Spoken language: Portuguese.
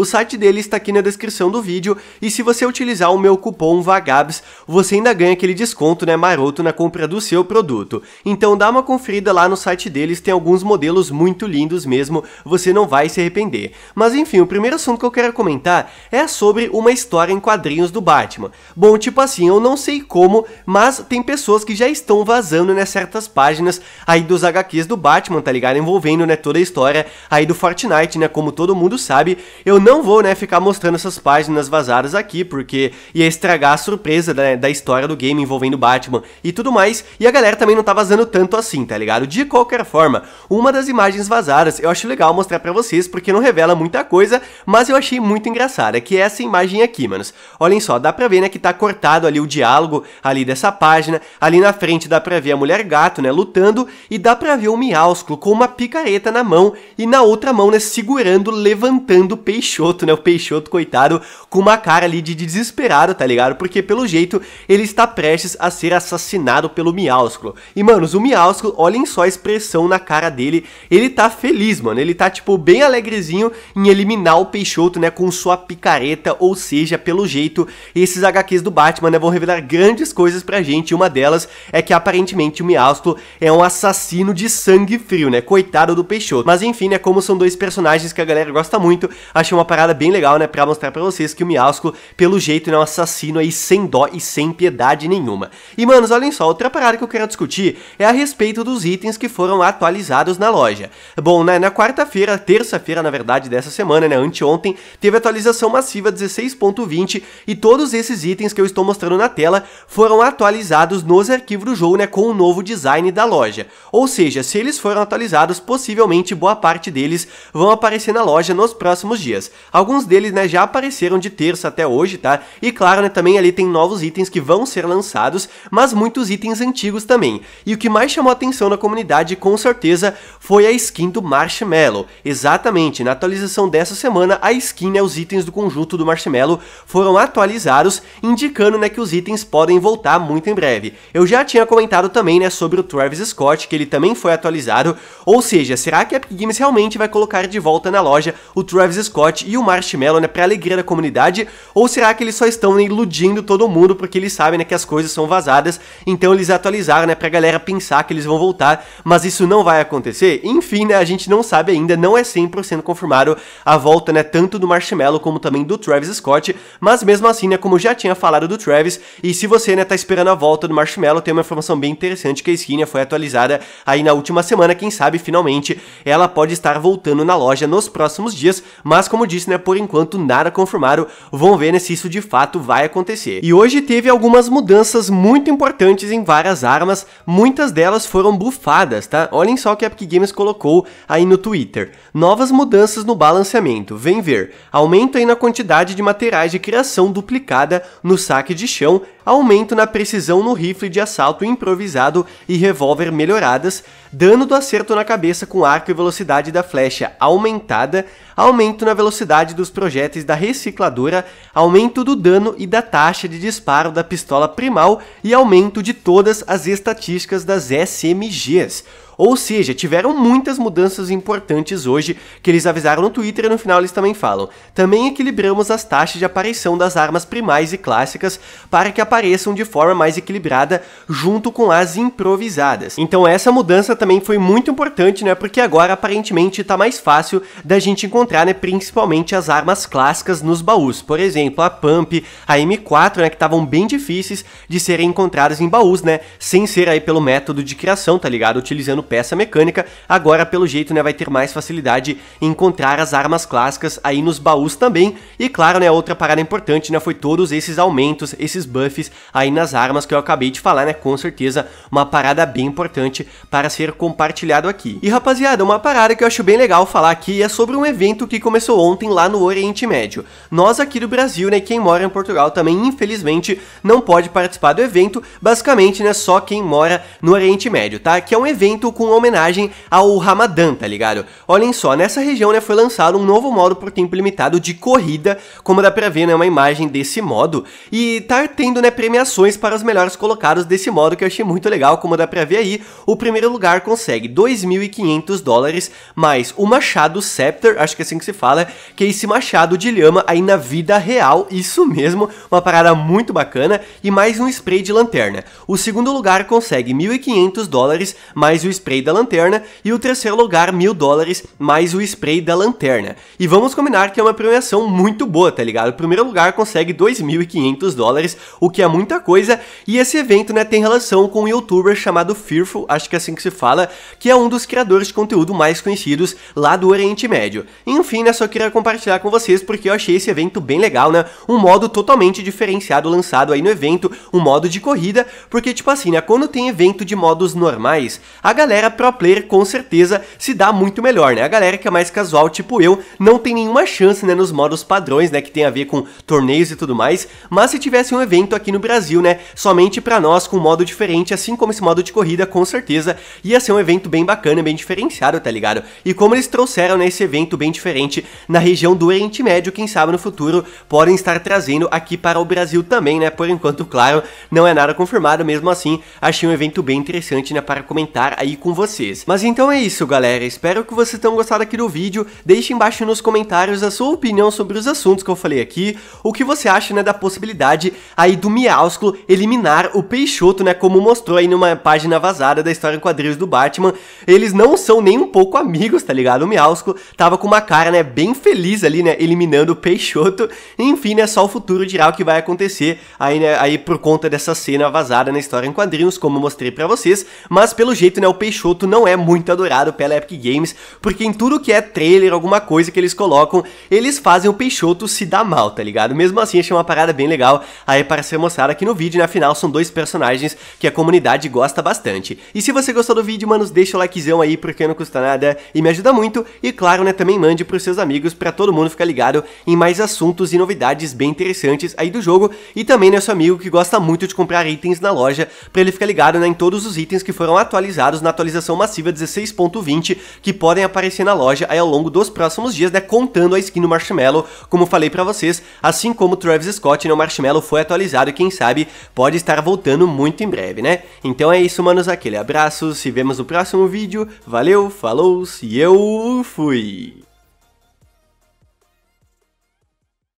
O site dele está aqui na descrição do vídeo e se você utilizar o meu cupom VAGABS, você ainda ganha aquele desconto né, maroto na compra do seu produto. Então dá uma conferida lá no site deles, tem alguns modelos muito lindos mesmo, você não vai se arrepender. Mas enfim, o primeiro assunto que eu quero comentar é sobre uma história em quadrinhos do Batman. Bom, tipo assim, eu não sei como, mas tem pessoas que já estão vazando né, certas páginas aí dos HQs do Batman, tá ligado? Envolvendo né, toda a história aí do Fortnite, né? Como todo mundo sabe, eu não não vou, né, ficar mostrando essas páginas vazadas aqui, porque ia estragar a surpresa da, da história do game envolvendo Batman e tudo mais, e a galera também não tá vazando tanto assim, tá ligado? De qualquer forma, uma das imagens vazadas eu acho legal mostrar pra vocês, porque não revela muita coisa, mas eu achei muito engraçada, que é essa imagem aqui, manos. Olhem só, dá pra ver, né, que tá cortado ali o diálogo ali dessa página, ali na frente dá pra ver a mulher gato, né, lutando, e dá pra ver o um com uma picareta na mão e na outra mão, né, segurando, levantando o peixe Peixoto, né? O Peixoto, coitado, com uma cara ali de desesperado, tá ligado? Porque pelo jeito ele está prestes a ser assassinado pelo Miásculo. E, manos, o Miásculo, olhem só a expressão na cara dele. Ele tá feliz, mano. Ele tá, tipo, bem alegrezinho em eliminar o Peixoto, né? Com sua picareta. Ou seja, pelo jeito, esses HQs do Batman, né? Vão revelar grandes coisas pra gente. E uma delas é que aparentemente o Miásculo é um assassino de sangue frio, né? Coitado do Peixoto. Mas enfim, né? Como são dois personagens que a galera gosta muito, achei uma parada bem legal, né, pra mostrar pra vocês que o Miasco, pelo jeito, é um assassino aí sem dó e sem piedade nenhuma. E, manos, olhem só, outra parada que eu quero discutir é a respeito dos itens que foram atualizados na loja. Bom, né, na quarta-feira, terça-feira, na verdade, dessa semana, né, anteontem, teve atualização massiva 16.20 e todos esses itens que eu estou mostrando na tela foram atualizados nos arquivos do jogo, né, com o novo design da loja. Ou seja, se eles foram atualizados, possivelmente boa parte deles vão aparecer na loja nos próximos dias. Alguns deles, né, já apareceram de terça até hoje, tá? E claro, né, também ali tem novos itens que vão ser lançados, mas muitos itens antigos também. E o que mais chamou atenção na comunidade, com certeza, foi a skin do Marshmallow. Exatamente, na atualização dessa semana, a skin, né, os itens do conjunto do Marshmallow foram atualizados, indicando, né, que os itens podem voltar muito em breve. Eu já tinha comentado também, né, sobre o Travis Scott, que ele também foi atualizado, ou seja, será que a Epic Games realmente vai colocar de volta na loja o Travis Scott e o Marshmallow, né, pra alegria da comunidade? Ou será que eles só estão né, iludindo todo mundo porque eles sabem, né, que as coisas são vazadas, então eles atualizaram, né, pra galera pensar que eles vão voltar, mas isso não vai acontecer? Enfim, né, a gente não sabe ainda, não é 100% confirmado a volta, né, tanto do Marshmallow como também do Travis Scott, mas mesmo assim, né, como já tinha falado do Travis, e se você, né, tá esperando a volta do Marshmallow, tem uma informação bem interessante que a skin né, foi atualizada aí na última semana, quem sabe finalmente ela pode estar voltando na loja nos próximos dias, mas como disse, disse, né, por enquanto nada confirmado. Vão ver né, se isso de fato vai acontecer. E hoje teve algumas mudanças muito importantes em várias armas, muitas delas foram bufadas, tá? Olhem só o que a Epic Games colocou aí no Twitter. Novas mudanças no balanceamento, vem ver. Aumento aí na quantidade de materiais de criação duplicada no saque de chão, aumento na precisão no rifle de assalto improvisado e revólver melhoradas, dano do acerto na cabeça com arco e velocidade da flecha aumentada, aumento na velocidade dos projéteis da recicladora, aumento do dano e da taxa de disparo da pistola primal e aumento de todas as estatísticas das SMGs. Ou seja, tiveram muitas mudanças importantes hoje que eles avisaram no Twitter e no final eles também falam. Também equilibramos as taxas de aparição das armas primais e clássicas para que apareçam de forma mais equilibrada junto com as improvisadas. Então essa mudança também foi muito importante, né? Porque agora aparentemente tá mais fácil da gente encontrar, né, principalmente as armas clássicas nos baús. Por exemplo, a Pump, a M4, né, que estavam bem difíceis de serem encontradas em baús, né, sem ser aí pelo método de criação, tá ligado? Utilizando peça mecânica, agora pelo jeito né, vai ter mais facilidade em encontrar as armas clássicas aí nos baús também. E claro, né, outra parada importante né, foi todos esses aumentos, esses buffs aí nas armas que eu acabei de falar, né? Com certeza uma parada bem importante para ser compartilhado aqui. E rapaziada, uma parada que eu acho bem legal falar aqui é sobre um evento que começou ontem lá no Oriente Médio. Nós aqui do Brasil, né, quem mora em Portugal também, infelizmente, não pode participar do evento, basicamente, né, só quem mora no Oriente Médio, tá? Que é um evento junto com homenagem ao Ramadã, tá ligado? Olhem só, nessa região né, foi lançado um novo modo por tempo limitado de corrida, como dá pra ver né, uma imagem desse modo, e tá tendo né, premiações para os melhores colocados desse modo que eu achei muito legal, como dá pra ver aí, o primeiro lugar consegue 2.500 dólares, mais o machado Scepter, acho que é assim que se fala, que é esse machado de lhama aí na vida real, isso mesmo, uma parada muito bacana, e mais um spray de lanterna. O segundo lugar consegue 1.500 dólares, mais o spray da lanterna e o terceiro lugar mil dólares mais o spray da lanterna. E vamos combinar que é uma premiação muito boa, tá ligado? O primeiro lugar consegue 2.500 dólares, o que é muita coisa, e esse evento né, tem relação com um youtuber chamado Fearful, acho que é assim que se fala, que é um dos criadores de conteúdo mais conhecidos lá do Oriente Médio. Enfim, né, só queria compartilhar com vocês porque eu achei esse evento bem legal, né? Um modo totalmente diferenciado lançado aí no evento, um modo de corrida, porque tipo assim, né, quando tem evento de modos normais, a galera galera pro player com certeza se dá muito melhor, né? A galera que é mais casual, tipo eu, não tem nenhuma chance, né, nos modos padrões, né, que tem a ver com torneios e tudo mais, mas se tivesse um evento aqui no Brasil, né, somente para nós com um modo diferente, assim como esse modo de corrida, com certeza ia ser um evento bem bacana, bem diferenciado, tá ligado? E como eles trouxeram né, esse evento bem diferente na região do Oriente Médio, quem sabe no futuro podem estar trazendo aqui para o Brasil também, né? Por enquanto, claro, não é nada confirmado, mesmo assim, achei um evento bem interessante, né, para comentar aí com vocês. Mas então é isso, galera. Espero que vocês tenham gostado aqui do vídeo. Deixe embaixo nos comentários a sua opinião sobre os assuntos que eu falei aqui. O que você acha, né, da possibilidade aí do Miausculo eliminar o Peixoto, né, como mostrou aí numa página vazada da história em quadrinhos do Batman. Eles não são nem um pouco amigos, tá ligado? O Miausculo tava com uma cara, né, bem feliz ali, né, eliminando o Peixoto. Enfim, né, só o futuro dirá o que vai acontecer aí, né, aí por conta dessa cena vazada na história em quadrinhos, como mostrei para vocês. Mas pelo jeito, né, o Peixoto Peixoto não é muito adorado pela Epic Games, porque em tudo que é trailer, alguma coisa que eles colocam, eles fazem o Peixoto se dar mal, tá ligado? Mesmo assim, achei uma parada bem legal aí para ser mostrada aqui no vídeo, na né, final são dois personagens que a comunidade gosta bastante. E se você gostou do vídeo, mano, deixa o likezão aí, porque não custa nada e me ajuda muito. E claro, né, também mande pros seus amigos para todo mundo ficar ligado em mais assuntos e novidades bem interessantes aí do jogo. E também, né, amigo que gosta muito de comprar itens na loja, para ele ficar ligado, né, em todos os itens que foram atualizados na atualização massiva 16.20 que podem aparecer na loja aí ao longo dos próximos dias, né, contando a skin do Marshmallow, como falei para vocês, assim como Travis Scott, né, o Marshmallow foi atualizado e quem sabe pode estar voltando muito em breve, né? Então é isso, manos, aquele abraço, se vemos no próximo vídeo, valeu, falou, e eu fui!